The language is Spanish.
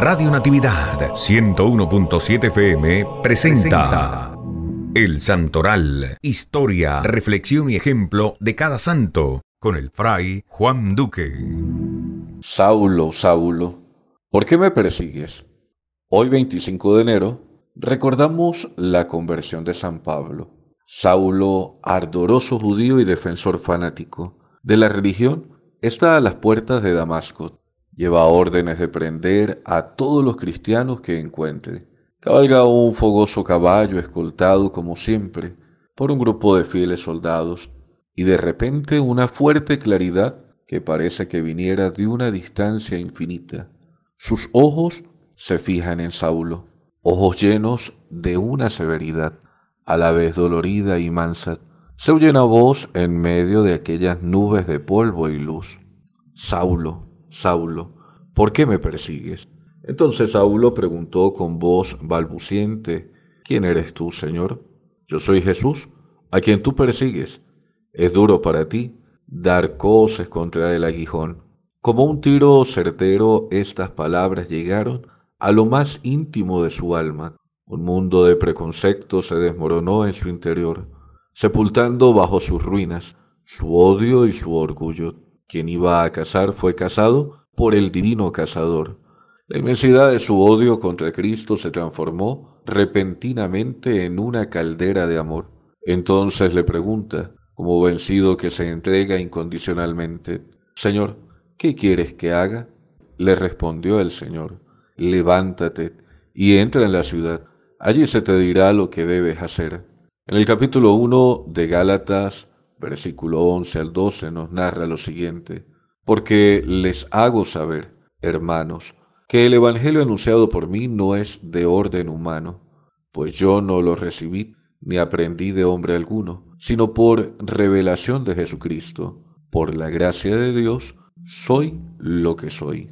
Radio Natividad 101.7 FM presenta El Santoral, historia, reflexión y ejemplo de cada santo, con el fray Juan Duque. Saulo, Saulo, ¿por qué me persigues? Hoy 25 de enero recordamos la conversión de San Pablo, Saulo, ardoroso judío y defensor fanático de la religión, está a las puertas de Damasco Lleva órdenes de prender a todos los cristianos que encuentre. Cabalga un fogoso caballo escoltado, como siempre, por un grupo de fieles soldados, y de repente una fuerte claridad que parece que viniera de una distancia infinita. Sus ojos se fijan en Saulo, ojos llenos de una severidad, a la vez dolorida y mansa. Se oye una voz en medio de aquellas nubes de polvo y luz. Saulo, Saulo, ¿por qué me persigues? Entonces Saulo preguntó con voz balbuciente, ¿quién eres tú, Señor? Yo soy Jesús, a quien tú persigues. Es duro para ti dar coces contra el aguijón. Como un tiro certero, estas palabras llegaron a lo más íntimo de su alma. Un mundo de preconceptos se desmoronó en su interior, sepultando bajo sus ruinas su odio y su orgullo. Quien iba a cazar fue casado por el divino cazador. La inmensidad de su odio contra Cristo se transformó repentinamente en una caldera de amor. Entonces le pregunta, como vencido que se entrega incondicionalmente, Señor, ¿qué quieres que haga? Le respondió el Señor, levántate y entra en la ciudad. Allí se te dirá lo que debes hacer. En el capítulo 1 de Gálatas versículo 11 al 12, nos narra lo siguiente, porque les hago saber, hermanos, que el Evangelio anunciado por mí no es de orden humano, pues yo no lo recibí ni aprendí de hombre alguno, sino por revelación de Jesucristo. Por la gracia de Dios, soy lo que soy.